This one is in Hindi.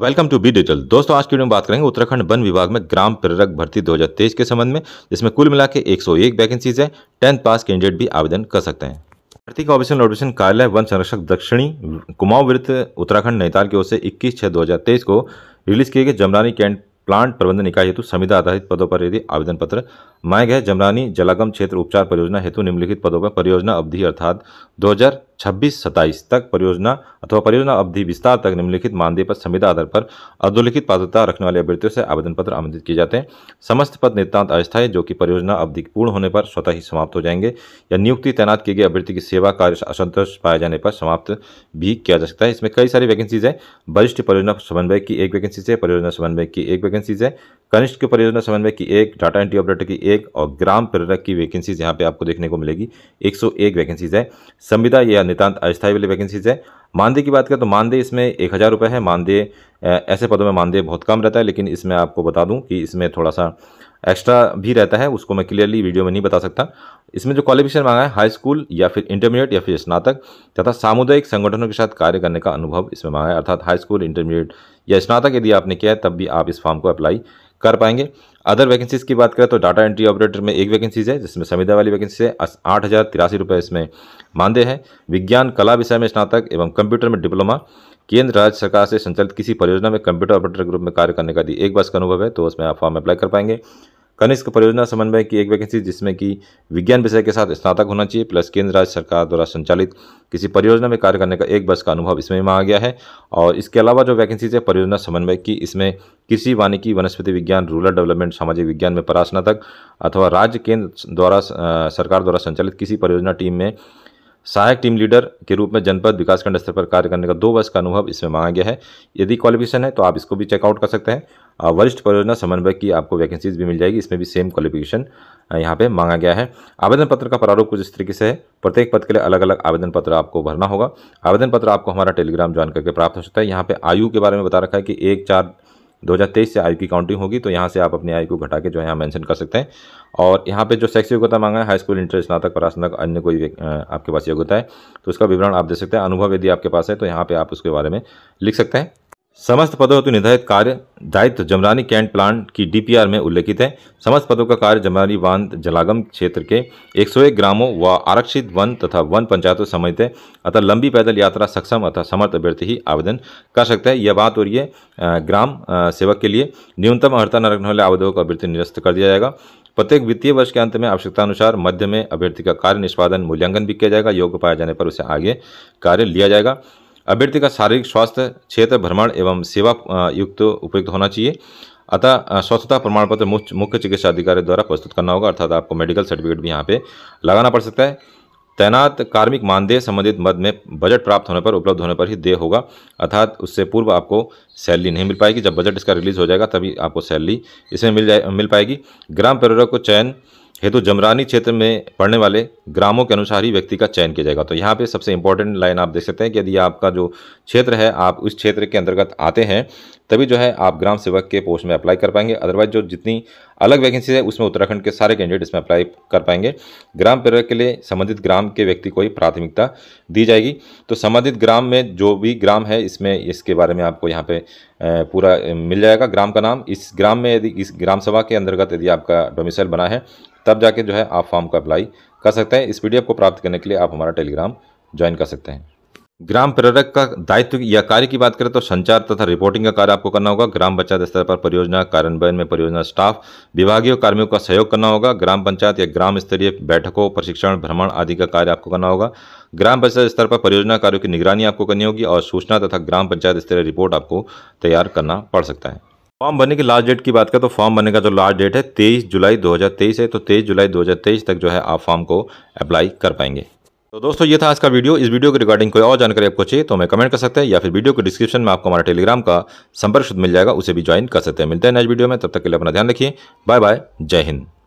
वेलकम टू बी डिटेल दोस्तों आज की वीडियो में बात करेंगे उत्तराखंड वन विभाग में ग्राम प्रेरक भर्ती 2023 के संबंध में जिसमें कुल मिला के एक वैकेंसीज हैं टेंथ पास कैंडिडेट भी आवेदन कर सकते हैं भर्ती का ऑफिशियल नोटिफिकेशन कार्यालय वन संरक्षक दक्षिणी कुमाऊ वृत्त उत्तराखंड नैताल की ओर से इक्कीस छः दो को रिलीज किए गए जमरानी कैंट प्लांट प्रबंधन इकाई हेतु संविधा आधारित पदों पर यदि आवेदन पत्र माए गए जमरानी जलागम क्षेत्र उपचार परियोजना हेतु निम्नलिखित पदों पर परियोजना अवधि अर्थात दो हजार छब्बीस सत्ताईस तक परियोजना अथवा परियोजना अवधि विस्तार तक निम्नलिखित मानदेय पर संविदा आधार पर अधोलिखित पात्रता रखने वाले अभ्यर्थियों से आवेदन पत्र आमंत्रित किए जाते हैं समस्त पद नितान्त अस्थायी जो कि परियोजना अवधि पूर्ण होने पर स्वतः ही समाप्त हो जाएंगे या नियुक्ति तैनात किए गए अभ्यर्थी की सेवा कार्य असंतोष पाए जाने पर समाप्त भी किया जा सकता है इसमें कई सारी वैकेंसीज है वरिष्ठ परियोजना समन्वय की एक वैकेंसी है परियोजना समन्वय की एक वैकेंसीज है कनिष्ठ के परियोजना समन्वय की एक डाटा एंट्री ऑपरेटर की एक और ग्राम प्रेरक की वैकेंसीज यहाँ पे आपको देखने को मिलेगी 101 वैकेंसीज है संविदा या नितान्त अस्थायी वाली वैकेंसीज़ है मानदेय की बात करें तो मानदेय इसमें एक हज़ार रुपये है मानदेय ऐसे पदों में मानदेय बहुत कम रहता है लेकिन इसमें आपको बता दूं कि इसमें थोड़ा सा एक्स्ट्रा भी रहता है उसको मैं क्लियरली वीडियो में नहीं बता सकता इसमें जो क्वालिफिकेशन मांगा है हाई स्कूल या फिर इंटरमीडिएट या फिर स्नातक तथा सामुदायिक संगठनों के साथ कार्य करने का अनुभव इसमें मांगा है अर्थात हाई स्कूल इंटरमीडिएट या स्नातक यदि आपने किया है तब भी आप इस फॉर्म को अप्लाई कर पाएंगे अदर वैकेंसीज की बात करें तो डाटा एंट्री ऑपरेटर में एक वैकेंसीज है जिसमें संविधा वाली वैकेंसी है आठ हज़ार तिरासी रुपये इसमें मानदेय है विज्ञान कला विषय में स्नातक एवं कंप्यूटर में डिप्लोमा केंद्र राज्य सरकार से संचालित किसी परियोजना में कंप्यूटर ऑपरेटर के रूप में कार्य करने का दी एक बस का अनुभव है तो उसमें आप फॉर्म अप्लाई कर पाएंगे कनिष्क परियोजना समन्वय की एक वैकेंसी जिसमें कि विज्ञान विषय के साथ स्नातक होना चाहिए प्लस केंद्र राज्य सरकार द्वारा संचालित किसी परियोजना में कार्य करने का एक वर्ष का अनुभव इसमें भी मांगा गया है और इसके अलावा जो वैकेंसी है परियोजना समन्वय की इसमें कृषि वानिकी वनस्पति विज्ञान रूरल डेवलपमेंट सामाजिक विज्ञान में परास्नातक अथवा राज्य केंद्र द्वारा सरकार द्वारा संचालित किसी परियोजना टीम में सहायक टीम लीडर के रूप में जनपद विकासखंड स्तर पर कार्य करने का दो वर्ष का अनुभव इसमें मांगा गया है यदि क्वालिफिकेशन है तो आप इसको भी चेकआउट कर सकते हैं वरिष्ठ परियोजना समन्वय की आपको वैकेंसीज भी मिल जाएगी इसमें भी सेम क्वालिफिकेशन यहाँ पे मांगा गया है आवेदन पत्र का प्रारूप कुछ इस तरीके से है प्रत्येक पद के लिए अलग अलग आवेदन पत्र आपको भरना होगा आवेदन पत्र आपको हमारा टेलीग्राम ज्वाइन करके प्राप्त हो सकता है यहाँ पे आयु के बारे में बता रखा है कि एक चार 2023 से आयु की काउंटिंग होगी तो यहाँ से आप अपनी आयु को घटा के जो है यहाँ मेंशन कर सकते हैं और यहाँ पे जो सेक्स योग्यता मांगा है हाई स्कूल इंटर स्नातक परास्नातक अन्य कोई आपके पास योग्यता है तो उसका विवरण आप दे सकते हैं अनुभव यदि आपके पास है तो यहाँ पे आप उसके बारे में लिख सकते हैं समस्त पदों हेतु निर्धारित कार्य दायित्व जमरानी कैंट प्लांट की डीपीआर में उल्लेखित है समस्त पदों का कार्य जमरानी बांध जलागम क्षेत्र के 101 ग्रामों व आरक्षित वन तथा वन पंचायतों समेत है अतः लंबी पैदल यात्रा सक्षम अथवा समर्थ अभ्यर्थी ही आवेदन कर सकते हैं यह बात हो रही है ग्राम सेवक के लिए न्यूनतम हड़ताल न रखने वाले आवेदकों का अभ्यर्थी निरस्त कर दिया जाएगा प्रत्येक वित्तीय वर्ष के अंत में आवश्यकता अनुसार मध्य में अभ्यर्थी का कार्य निष्पादन मूल्यांकन भी किया जाएगा योग्य पाया जाने पर उसे आगे कार्य लिया जाएगा अभ्यर्थी का शारीरिक स्वास्थ्य क्षेत्र भ्रमण एवं सेवा युक्त तो उपयुक्त होना चाहिए अतः स्वच्छता प्रमाण पत्र मुख्य चिकित्सा अधिकारी द्वारा प्रस्तुत करना होगा अर्थात आपको मेडिकल सर्टिफिकेट भी यहाँ पे लगाना पड़ सकता है तैनात कार्मिक मानदेय संबंधित मद में बजट प्राप्त होने पर उपलब्ध होने पर ही देय होगा अर्थात उससे पूर्व आपको सैलरी नहीं मिल पाएगी जब बजट इसका रिलीज हो जाएगा तभी आपको सैलरी इसमें मिल जाए मिल पाएगी ग्राम परिवार को चयन हेतु तो जमरानी क्षेत्र में पड़ने वाले ग्रामों के अनुसार ही व्यक्ति का चयन किया जाएगा तो यहाँ पे सबसे इंपॉर्टेंट लाइन आप देख सकते हैं कि यदि आपका जो क्षेत्र है आप उस क्षेत्र के अंतर्गत आते हैं तभी जो है आप ग्राम सेवक के पोस्ट में अप्लाई कर पाएंगे अदरवाइज जो जितनी अलग वैकेंसी है उसमें उत्तराखंड के सारे कैंडिडेट इसमें अप्लाई कर पाएंगे ग्राम प्रेरक के लिए संबंधित ग्राम के व्यक्ति को ही प्राथमिकता दी जाएगी तो संबंधित ग्राम में जो भी ग्राम है इसमें इसके बारे में आपको यहाँ पे पूरा मिल जाएगा ग्राम का नाम इस ग्राम में यदि इस ग्राम सभा के अंतर्गत यदि आपका डोमिसाइल बना है तब जाके जो है आप फॉर्म का अप्लाई कर सकते हैं इस पीडीएफ को प्राप्त करने के लिए आप हमारा टेलीग्राम ज्वाइन कर सकते हैं ग्राम प्रेरक का दायित्व या कार्य की बात करें तो संचार तथा रिपोर्टिंग का कार्य आपको करना होगा ग्राम पंचायत स्तर पर परियोजना कार्यान्वयन में परियोजना स्टाफ विभागीय कार्मियों का सहयोग करना होगा ग्राम पंचायत या ग्राम स्तरीय बैठकों प्रशिक्षण भ्रमण आदि का कार्य आपको करना होगा ग्राम पंचायत स्तर पर परियोजना कार्यों की निगरानी आपको करनी होगी और सूचना तथा ग्राम पंचायत स्तरीय रिपोर्ट आपको तैयार करना पड़ सकता है फॉर्म भरने की लास्ट डेट की बात करें तो फॉर्म भरने का जो लास्ट डेट है तेईस जुलाई 2023 है तो तेईस जुलाई 2023 तक जो है आप फॉर्म को अप्लाई कर पाएंगे तो दोस्तों ये था आज का वीडियो इस वीडियो के रिगार्डिंग कोई और जानकारी आपको चाहिए तो हमें कमेंट कर सकते हैं या फिर वीडियो के डिस्क्रिप्शन में आपको हमारा टेलीग्राम का संपर्क शुद्ध मिल जाएगा उसे भी ज्वाइन कर सकते हैं मिलते हैं नेक्स्ट वीडियो में तब तक के लिए अपना ध्यान रखिए बाय बाय जय हिंद